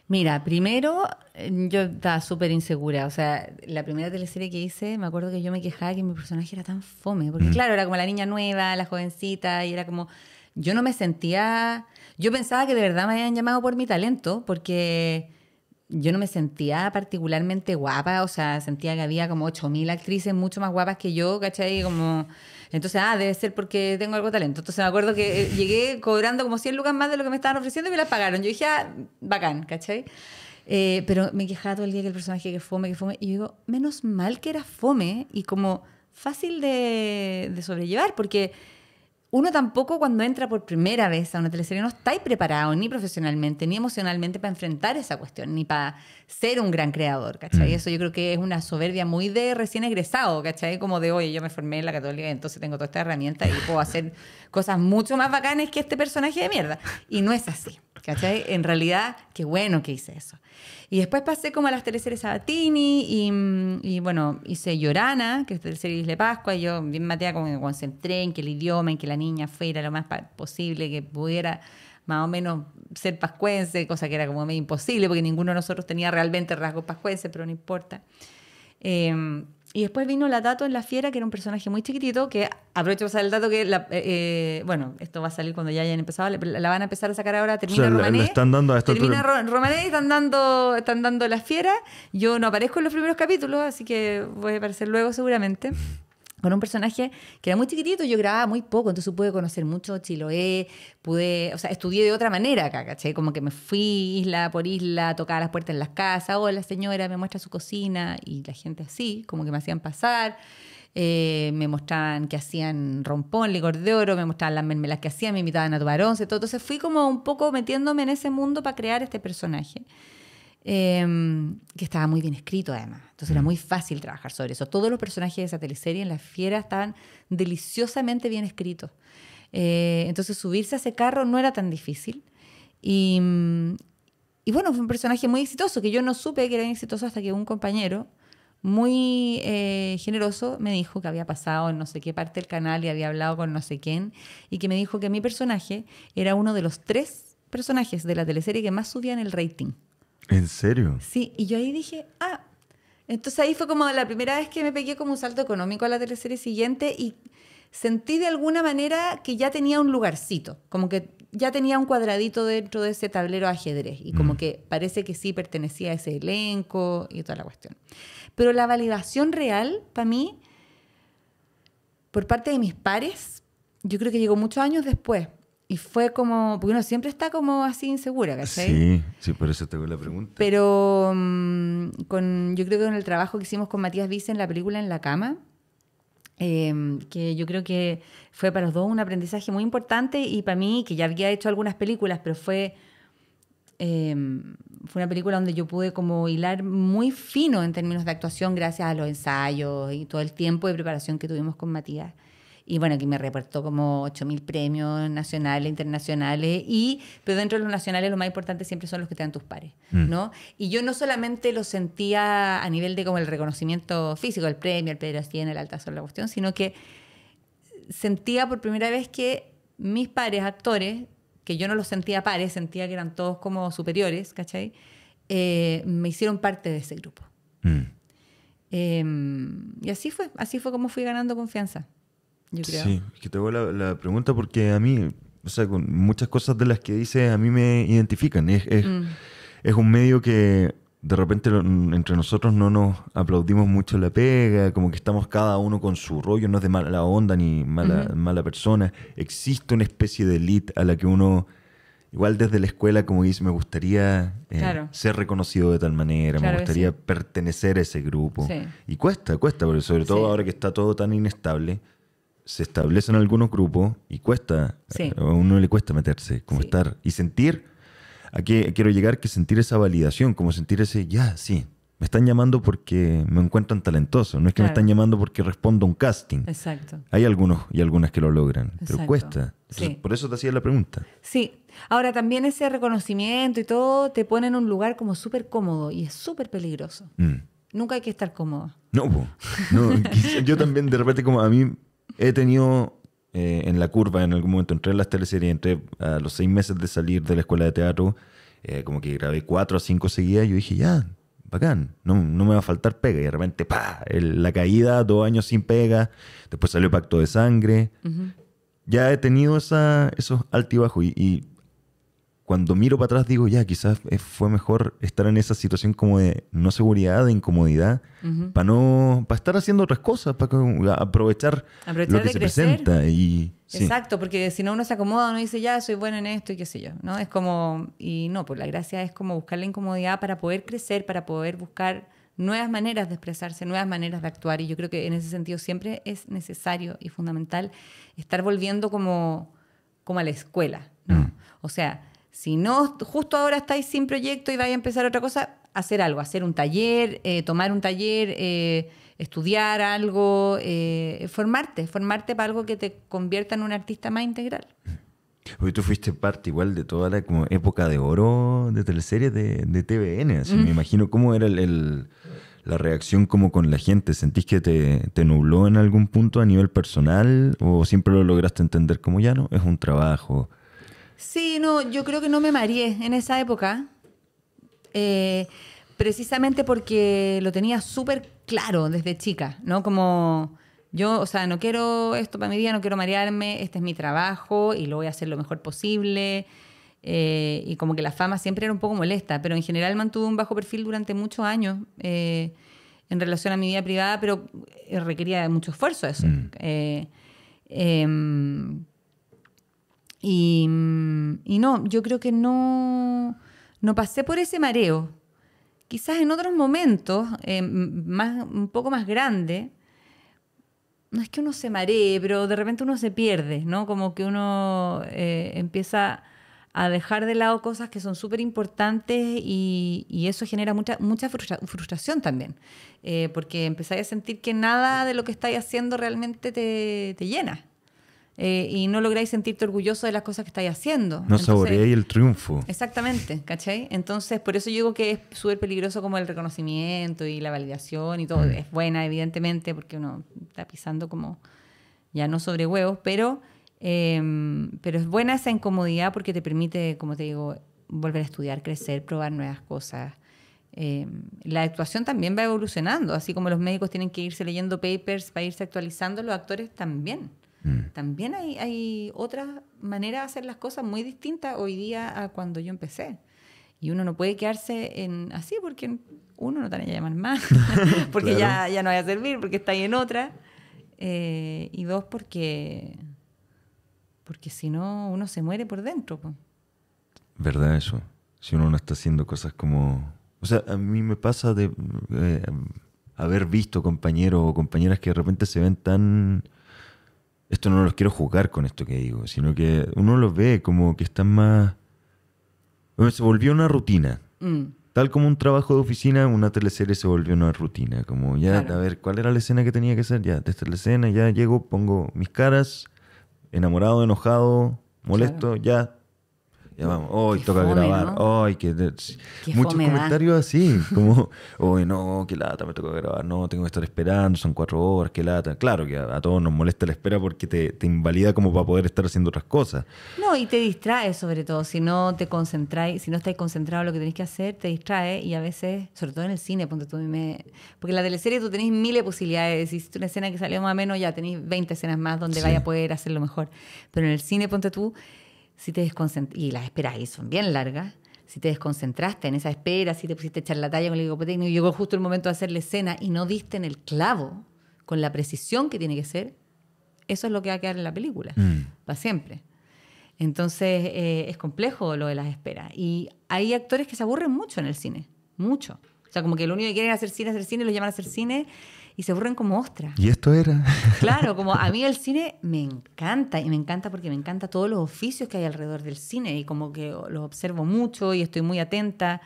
Mira, primero eh, yo estaba súper insegura. O sea, la primera teleserie que hice, me acuerdo que yo me quejaba que mi personaje era tan fome. Porque, claro, era como la niña nueva, la jovencita, y era como. Yo no me sentía. Yo pensaba que de verdad me habían llamado por mi talento, porque yo no me sentía particularmente guapa. O sea, sentía que había como 8.000 actrices mucho más guapas que yo, ¿cachai? Como. Entonces, ah, debe ser porque tengo algo de talento. Entonces me acuerdo que eh, llegué cobrando como 100 lucas más de lo que me estaban ofreciendo y me las pagaron. Yo dije, ah, bacán, ¿cachai? Eh, pero me quejaba todo el día que el personaje que fome, que fome. Y yo digo, menos mal que era fome y como fácil de, de sobrellevar, porque uno tampoco cuando entra por primera vez a una teleserie no está ahí preparado ni profesionalmente ni emocionalmente para enfrentar esa cuestión, ni para ser un gran creador, ¿cachai? Mm. Eso yo creo que es una soberbia muy de recién egresado, ¿cachai? Como de, oye, yo me formé en la católica y entonces tengo toda esta herramienta y puedo hacer cosas mucho más bacanes que este personaje de mierda. Y no es así. ¿Cachai? En realidad, qué bueno que hice eso. Y después pasé como a las teleseries Sabatini y, mm, y bueno, hice Llorana, que es teleserie de Pascua, y yo bien matea como que me concentré en que el idioma, en que la niña fuera lo más posible que pudiera más o menos ser pascuense, cosa que era como medio imposible porque ninguno de nosotros tenía realmente rasgos pascuenses, pero no importa. Eh, y después vino la dato en La Fiera, que era un personaje muy chiquitito, que aprovecho para usar el dato que, eh, eh, bueno, esto va a salir cuando ya hayan empezado, la, van a empezar a sacar ahora, termina o están dando a termina están dando, están dando La Fiera. Yo no aparezco en los primeros capítulos, así que voy a aparecer luego seguramente con un personaje que era muy chiquitito, yo grababa muy poco, entonces pude conocer mucho Chiloé, pude, o sea, estudié de otra manera acá, Como que me fui isla por isla, tocaba las puertas en las casas, oh, la señora, me muestra su cocina, y la gente así, como que me hacían pasar, eh, me mostraban que hacían rompón, licor de oro, me mostraban las mermelas que hacían, me invitaban a tomar once, todo. Entonces fui como un poco metiéndome en ese mundo para crear este personaje. Em, que estaba muy bien escrito además. Entonces era mm. muy fácil trabajar sobre eso. Todos los personajes de esa teleserie en La Fiera estaban deliciosamente bien escritos. Eh, entonces subirse a ese carro no era tan difícil. Y, bueno, fue un personaje muy exitoso, que yo no supe que era exitoso hasta que un compañero muy eh, generoso me dijo que había pasado en no sé qué parte del canal y había hablado con no sé quién, y que me dijo que mi personaje era uno de los tres personajes de la teleserie que más subían el rating. ¿En serio? Sí, y yo ahí dije, ah, entonces ahí fue como la primera vez que me pegué como un salto económico a la tercera y siguiente y sentí de alguna manera que ya tenía un lugarcito, como que ya tenía un cuadradito dentro de ese tablero ajedrez y como mm. que parece que sí pertenecía a ese elenco y toda la cuestión. Pero la validación real para mí, por parte de mis pares, yo creo que llegó muchos años después, y fue como, porque uno siempre está como así insegura, ¿cachai? Sí, sí, por eso tengo la pregunta. Pero mm, con, yo creo que con el trabajo que hicimos con Matías Vice en la película En la Cama, em, que yo creo que fue para los dos un aprendizaje muy importante y para mí, que ya había hecho algunas películas, pero fue, em, fue una película donde yo pude como hilar muy fino en términos de actuación gracias a los ensayos y todo el tiempo de preparación que tuvimos con Matías y bueno, que me reportó como 8.000 premios nacionales, internacionales, y, pero dentro de los nacionales lo más importante siempre son los que te dan tus pares, mm. ¿no? Y yo no solamente lo sentía a nivel de como el reconocimiento físico, el premio, el Pedro en el Altazor, la cuestión, sino que sentía por primera vez que mis pares actores, que yo no los sentía pares, sentía que eran todos como superiores, ¿cachai? Eh, me hicieron parte de ese grupo. Mm. Em, y así fue, así fue como fui ganando confianza. Sí, es que te hago la, pregunta porque a mí, o sea, con muchas cosas de las que dices a mí me identifican. Es, es, mm. un medio que de repente entre nosotros no nos aplaudimos mucho la pega, como que estamos cada uno con su rollo, no es de mala onda ni mala, mala persona. Existe una especie de elite a la que uno, igual desde la escuela, como dice, me gustaría eh, ser reconocido de tal manera, me gustaría pertenecer a ese grupo. Y cuesta, cuesta, porque sobre todo ahora que está todo tan inestable, se establecen algunos grupos y cuesta, eh, a uno le cuesta meterse, como estar y sentir, a quiero llegar, que sentir esa validación, como sentir ese, ya, sí, me están llamando porque me encuentran talentoso, no es que me están llamando porque respondo a un casting. Exacto. Hay algunos y algunas que lo logran, pero cuesta. sí. Por eso te hacía la pregunta. Sí. Ahora también ese reconocimiento y todo te pone en un lugar como súper cómodo y es súper peligroso. Mm. Nunca hay que estar cómodo. No, no yo también de repente como a mí He tenido eh, en la curva en algún momento, entré las teleseries, entré a los seis meses de salir de la escuela de teatro, eh, como que grabé cuatro o cinco seguidas, y yo dije, ya, bacán, no, no me va a faltar pega. Y de repente, pa, la caída, dos años sin pega, después salió Pacto de Sangre. Ya he tenido esa, esos altibajos y, y cuando miro para atrás digo, ya, quizás fue mejor estar en esa situación como de no seguridad, de incomodidad, para no estar haciendo otras cosas, para aprovechar, lo que se presenta. Y, Exacto, porque si no uno se acomoda, uno dice, ya, soy bueno en esto y qué sé yo, ¿no? Es como, y no, pues la gracia es como buscar la incomodidad para poder crecer, para poder buscar nuevas maneras de expresarse, nuevas maneras de actuar. Y yo creo que en ese sentido siempre es necesario y fundamental estar volviendo como, como a la escuela, ¿no? Mm. O sea, si no, justo ahora estáis sin proyecto y vais a empezar otra cosa, hacer algo, hacer un taller, eh, tomar un taller, eh, estudiar algo, eh, formarte, formarte para algo que te convierta en un artista más integral. Hoy tú fuiste parte igual de toda la época de oro de teleseries de, TVN. Así, Me imagino cómo era la reacción como con la gente. ¿Sentís que te, nubló en algún punto a nivel personal o siempre lo lograste entender como ya no? Es un trabajo, Sí, no, yo creo que no me mareé en esa época. Eh, precisamente porque lo tenía súper claro desde chica, ¿no? Como yo, o sea, no quiero esto para mi vida, no quiero marearme, este es mi trabajo y lo voy a hacer lo mejor posible. Eh, y como que la fama siempre era un poco molesta, pero en general mantuve un bajo perfil durante muchos años eh, en relación a mi vida privada, pero requería mucho esfuerzo eso. Mm. Em, Mm, y, no, yo creo que no, no pasé por ese mareo. Quizás en otros momentos, eh, un poco más grande, no es que uno se maree, pero de repente uno se pierde, ¿no? Como que uno eh, empieza a dejar de lado cosas que son súper importantes y, eso genera mucha, mucha frustración también, eh, porque empezáis a sentir que nada de lo que estáis haciendo realmente te llena. Eh, y no lográis sentirte orgulloso de las cosas que estáis haciendo. No saboreáis el triunfo. Exactamente, ¿cachai? Entonces, por eso yo digo que es súper peligroso como el reconocimiento y la validación y todo. Mm. Es buena, evidentemente, porque uno está pisando como ya no sobre huevos, pero, em, pero es buena esa incomodidad porque te permite, como te digo, volver a estudiar, crecer, probar nuevas cosas. Em, la actuación también va evolucionando, así como los médicos tienen que irse leyendo papers para irse actualizando, los actores también. Mm. También hay, hay otras maneras de hacer las cosas muy distintas hoy día a cuando yo empecé. Y uno no puede quedarse en así porque uno no te van a llamar más, porque ya, ya no va a servir, porque está ahí en otra. Eh, y dos, porque, porque si no, uno se muere por dentro. ¿Verdad eso? Si uno no está haciendo cosas como... O sea, a mí me pasa de eh, haber visto compañeros o compañeras que de repente se ven tan esto no los quiero jugar con esto que digo, sino que uno los ve como que están más... se volvió una rutina. Mm. Tal como un trabajo de oficina, una teleserie se volvió una rutina. Como ya, a ver, ¿cuál era la escena que tenía que ser Ya, desde la escena, ya llego, pongo mis caras, enamorado, enojado, molesto, ya hoy toca grabar, hoy Muchos ¿eh? comentarios así, como, hoy no, qué lata, me toca grabar, no, tengo que estar esperando, son cuatro horas, qué lata. Claro que a, todos nos molesta la espera porque te, invalida como para poder estar haciendo otras cosas. No, y te distrae sobre todo, si no te concentráis, si no estáis concentrado en lo que tenéis que hacer, te distrae y a veces, sobre todo en el cine, ponte tú, porque en la teleserie tú tenés miles posibilidades, si es una escena que salió más o menos, ya tenéis 20 escenas más donde vaya a poder hacerlo mejor. Pero en el cine, ponte tú, si te y las esperas ahí son bien largas, si te desconcentraste en esa espera, si te pusiste a echar la talla con el y llegó justo el momento de hacer la escena y no diste en el clavo con la precisión que tiene que ser, eso es lo que va a quedar en la película, mm. para siempre. Entonces eh, es complejo lo de las esperas. Y hay actores que se aburren mucho en el cine, mucho. O sea, como que lo único que quieren es hacer cine, hacer cine, los llaman a hacer cine y se aburren como ostras. Y esto era. claro, como a mí el cine me encanta y me encanta porque me encanta todos los oficios que hay alrededor del cine y como que los observo mucho y estoy muy atenta.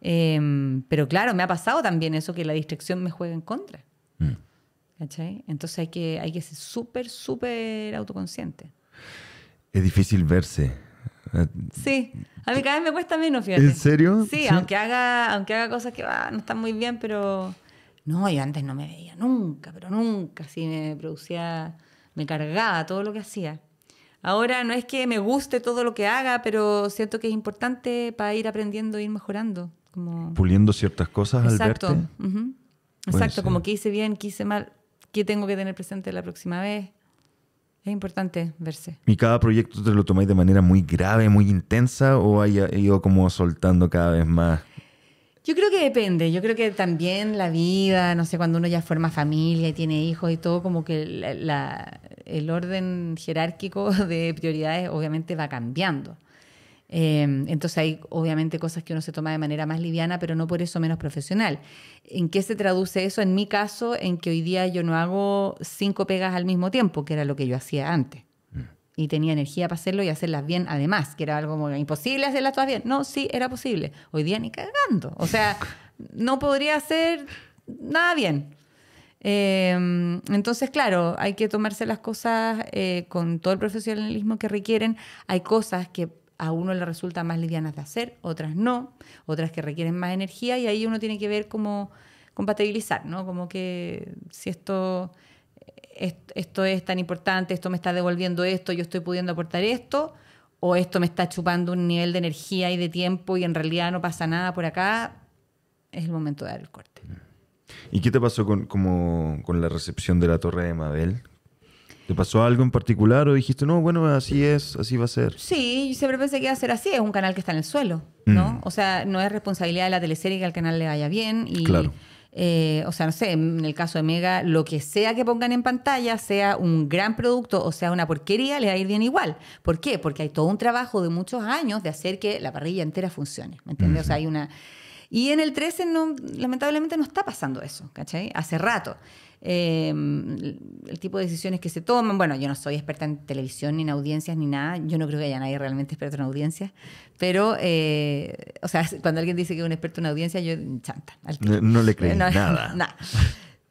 Em, pero claro, me ha pasado también eso que la distracción me juega en contra. Mm. ¿Cachai? Entonces hay que, hay que ser súper, súper autoconsciente. Es difícil verse. Sí, a mí cada vez me cuesta menos, fíjate. ¿En serio? Sí, Aunque, haga, aunque haga cosas que ah, no están muy bien, pero no, yo antes no me veía nunca, pero nunca, así me producía, me cargaba todo lo que hacía. Ahora no es que me guste todo lo que haga, pero siento que es importante para ir aprendiendo, e ir mejorando. Como... Puliendo ciertas cosas al verte. Exacto, como que hice bien, qué hice mal, qué tengo que tener presente la próxima vez. Es importante verse. ¿Y cada proyecto te lo tomáis de manera muy grave, muy intensa o ha ido como soltando cada vez más? Yo creo que depende, yo creo que también la vida, no sé, cuando uno ya forma familia y tiene hijos y todo, como que el orden jerárquico de prioridades obviamente va cambiando. Em, entonces hay obviamente cosas que uno se toma de manera más liviana, pero no por eso menos profesional. ¿En qué se traduce eso? En mi caso, en que hoy día yo no hago cinco pegas al mismo tiempo, que era lo que yo hacía antes y tenía energía para hacerlo y hacerlas bien además, que era algo imposible hacerlas todas bien. No, sí, era posible. Hoy día ni cagando. O sea, no podría hacer nada bien. Em, entonces, claro, hay que tomarse las cosas eh, con todo el profesionalismo que requieren. Hay cosas que a uno le resultan más livianas de hacer, otras no, otras que requieren más energía y ahí uno tiene que ver cómo compatibilizar, ¿no? Como que si esto esto es tan importante, esto me está devolviendo esto, yo estoy pudiendo aportar esto, o esto me está chupando un nivel de energía y de tiempo y en realidad no pasa nada por acá, es el momento de dar el corte. ¿Y qué te pasó con, como, con la recepción de la Torre de Mabel? ¿Te pasó algo en particular o dijiste, no, bueno, así es, así va a ser? Sí, yo siempre pensé que iba a ser así, es un canal que está en el suelo, ¿no? Mm. O sea, no es responsabilidad de la teleserie que al canal le vaya bien y, claro. Eh, o sea, no sé, en el caso de Mega, lo que sea que pongan en pantalla, sea un gran producto o sea una porquería, le va a ir bien igual. ¿Por qué? Porque hay todo un trabajo de muchos años de hacer que la parrilla entera funcione, ¿me entiendes? O sea, hay una... Y en el 13 lamentablemente no está pasando eso, ¿cachai? Hace rato. Em, el tipo de decisiones que se toman. Bueno, yo no soy experta en televisión, ni en audiencias, ni nada. Yo no creo que haya nadie realmente experto en audiencias. Pero, eh, o sea, cuando alguien dice que es un experto en audiencia, yo chanta. No, le creo nada.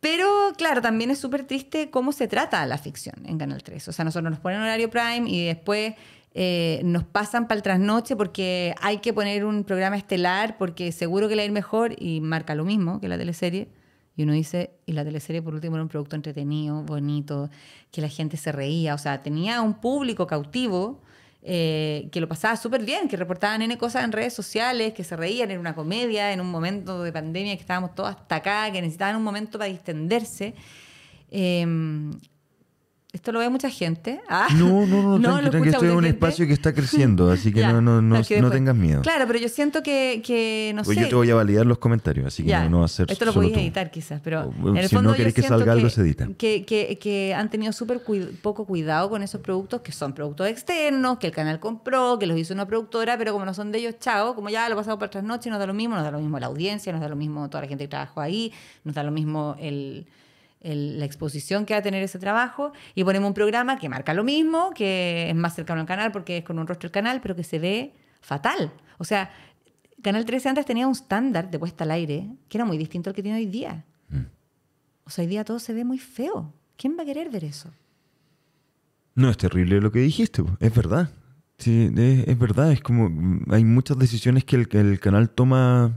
Pero claro, también es súper triste cómo se trata la ficción en Canal 3. O sea, nosotros nos ponen horario prime y después eh, nos pasan para el trasnoche porque hay que poner un programa estelar porque seguro que le va a ir mejor y marca lo mismo que la teleserie. Y uno dice, y la teleserie por último era un producto entretenido, bonito, que la gente se reía, o sea, tenía un público cautivo. Eh, que lo pasaba súper bien, que reportaban N cosas en redes sociales, que se reían, en una comedia en un momento de pandemia que estábamos todos hasta acá, que necesitaban un momento para distenderse. Em, esto lo ve mucha gente. Ah. no, no, no, no tranqui, esto es un espacio que está creciendo, así que no, no, no, tengas miedo. Claro, pero yo siento que, que no pues sé. Yo te voy a validar los comentarios, así que no, va a ser Esto lo podéis editar quizás, pero oh, si no que salga algo, se edita. Que, que, que han tenido súper poco cuidado con esos productos que son productos externos, que el canal compró, que los hizo una productora, pero como no son de ellos, chao, como ya lo pasado por otras noches, nos da lo mismo, nos da lo mismo la audiencia, nos da lo mismo toda la gente que trabajó ahí, nos da lo mismo el la exposición que va a tener ese trabajo y ponemos un programa que marca lo mismo, que es más cercano al canal porque es con un rostro el canal, pero que se ve fatal. O sea, Canal 13 antes tenía un estándar de puesta al aire que era muy distinto al que tiene hoy día. Mm. O sea, hoy día todo se ve muy feo. ¿Quién va a querer ver eso? No, es terrible lo que dijiste, es verdad. Sí, es, verdad, es como mm, hay muchas decisiones que el, el canal toma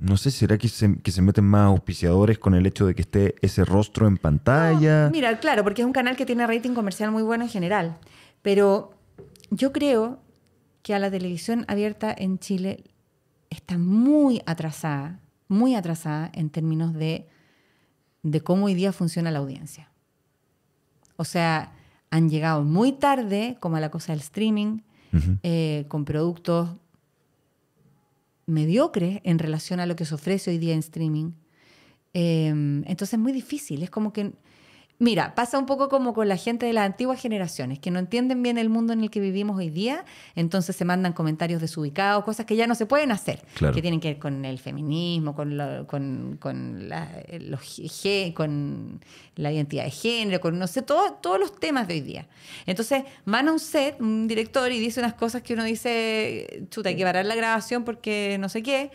no sé, ¿será que se, que se, meten más auspiciadores con el hecho de que esté ese rostro en pantalla? mira, claro, porque es un canal que tiene rating comercial muy bueno en general. Pero yo creo que a la televisión abierta en Chile está muy atrasada, muy atrasada en términos de, cómo hoy día funciona la audiencia. O sea, han llegado muy tarde, como a la cosa del streaming, eh, con productos mediocre en relación a lo que se ofrece hoy día en streaming. Eh, entonces es muy difícil, es como que Mira, pasa un poco como con la gente de las antiguas generaciones, que no entienden bien el mundo en el que vivimos hoy día, entonces se mandan comentarios desubicados, cosas que ya no se pueden hacer, que tienen que ver con el feminismo, con, con, con, la, con la identidad de género, con no sé, todos los temas de hoy día. Entonces van a un set, un director, y dice unas cosas que uno dice, chuta, hay que parar la grabación porque no sé qué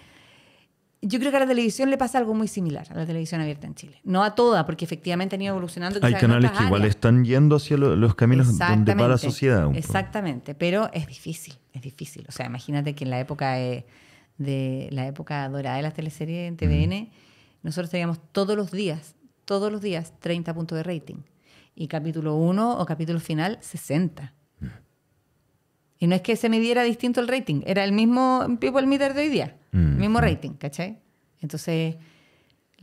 yo creo que a la televisión le pasa algo muy similar a la televisión abierta en Chile. No a toda, porque efectivamente han ido evolucionando. Hay canales que igual están yendo hacia los caminos donde va la sociedad. exactamente, pero es difícil, es difícil. O sea, imagínate que en la época de, la época dorada de las teleseries en TVN, mm. nosotros teníamos todos los días, todos los días 30 puntos de rating. Y capítulo 1 o capítulo final, 60. Y no es que se me diera distinto el rating, era el mismo People Meter de hoy día, mm, mismo mm. rating, ¿cachai? Entonces,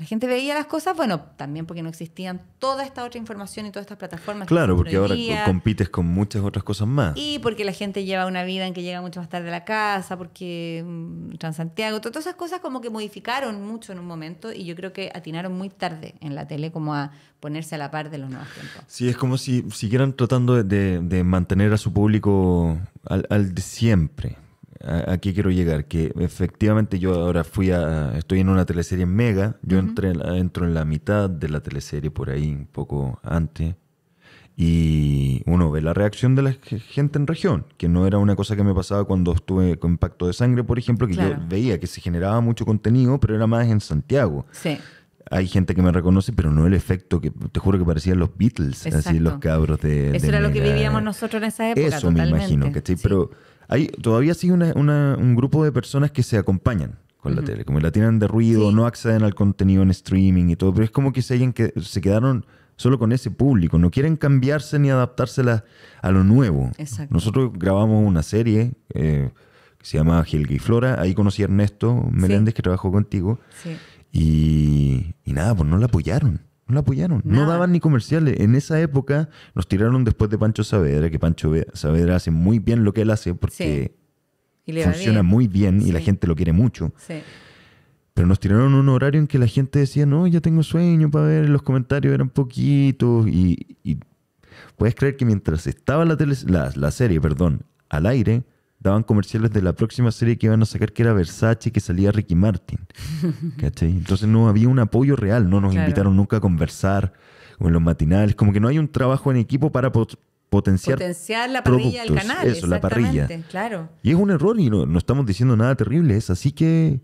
la gente veía las cosas, bueno, también porque no existían toda esta otra información y todas estas plataformas. Claro, porque ahora compites con muchas otras cosas más. Y porque la gente lleva una vida en que llega mucho más tarde a la casa, porque mm, Transantiago, todas esas cosas como que modificaron mucho en un momento y yo creo que atinaron muy tarde en la tele como a ponerse a la par de los nuevos tiempos. Sí, es como si siguieran tratando de, mantener a su público al, al de siempre, Aquí quiero llegar, que efectivamente yo ahora fui a, estoy en una teleserie mega, yo entré, entro en la mitad de la teleserie por ahí, un poco antes, y uno ve la reacción de la gente en región, que no era una cosa que me pasaba cuando estuve con Pacto de Sangre, por ejemplo, que yo veía que se generaba mucho contenido, pero era más en Santiago. Sí. Hay gente que me reconoce, pero no el efecto que te juro que parecían los Beatles, así los cabros de. Eso era lo que vivíamos nosotros en esa época. Eso me imagino, que Sí. Pero hay, todavía sigue un grupo de personas que se acompañan con la tele, como la tienen de ruido, no acceden al contenido en streaming y todo, pero es como que se, hayan que, se quedaron solo con ese público, no quieren cambiarse ni adaptarse a lo nuevo. Exacto. Nosotros grabamos una serie eh, que se llama Gil y Flora, ahí conocí a Ernesto Meléndez que trabajó contigo, y, y nada, pues no la apoyaron. No la apoyaron, no daban ni comerciales. En esa época nos tiraron después de Pancho Saavedra, que Pancho Saavedra hace muy bien lo que él hace porque funciona muy bien y la gente lo quiere mucho. Pero nos tiraron un horario en que la gente decía, no, ya tengo sueño para ver, los comentarios eran poquitos y, puedes creer que mientras estaba la, la, la serie perdón, al aire, daban comerciales de la próxima serie que iban a sacar, que era Versace, que salía Ricky Martin. ¿Cachai? Entonces no había un apoyo real, no nos invitaron nunca a conversar o en los matinales, como que no hay un trabajo en equipo para potenciar, potenciar la parrilla del canal. Eso, la parrilla. Claro. Y es un error y no, estamos diciendo nada terrible, es así que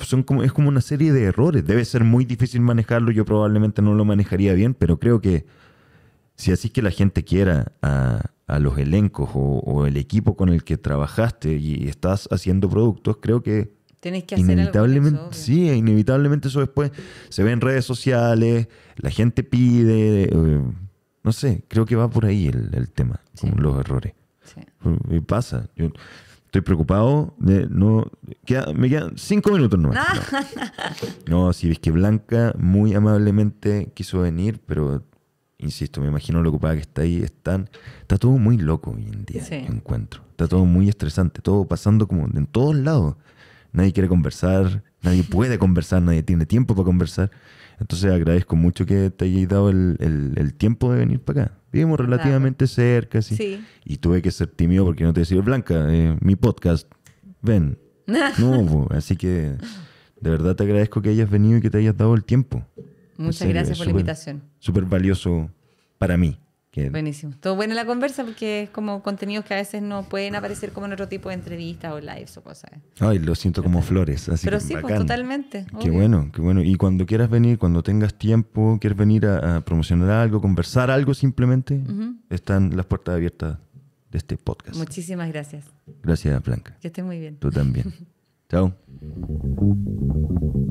son como, es como una serie de errores. Debe ser muy difícil manejarlo, yo probablemente no lo manejaría bien, pero creo que si así que la gente quiera a, los elencos o, el equipo con el que trabajaste y estás haciendo productos, creo que... Tienes que inevitablemente, hacer algo Sí, e inevitablemente eso después se ve en redes sociales, la gente pide, eh, no sé, creo que va por ahí el, tema, los errores. Sí. Y pasa. Yo, estoy preocupado. De, no, que me quedan cinco minutos nomás. No, ah. no si que Blanca muy amablemente quiso venir, pero insisto, me imagino lo ocupada que está ahí, están, está todo muy loco hoy en día, encuentro. Está todo muy estresante, todo pasando como en todos lados. Nadie quiere conversar, nadie puede conversar, nadie tiene tiempo para conversar. Entonces agradezco mucho que te hayas dado el, el, tiempo de venir para acá. Vivimos relativamente cerca, ¿sí? Y tuve que ser tímido porque no te decía, Blanca, eh, mi podcast, ven. no, así que de verdad te agradezco que hayas venido y que te hayas dado el tiempo. Muchas gracias por la invitación. Súper valioso para mí. Buenísimo. Todo en la conversa porque es como contenidos que a veces no pueden aparecer como en otro tipo de entrevistas o lives o cosas. Ay, lo siento como flores. pero sí, pues, totalmente. Qué bueno, qué bueno. Y cuando quieras venir, cuando tengas tiempo, quieres venir a, promocionar algo, conversar algo simplemente, están las puertas abiertas de este podcast. Muchísimas gracias. Gracias, Blanca. Que estés muy bien. Tú también. Chao.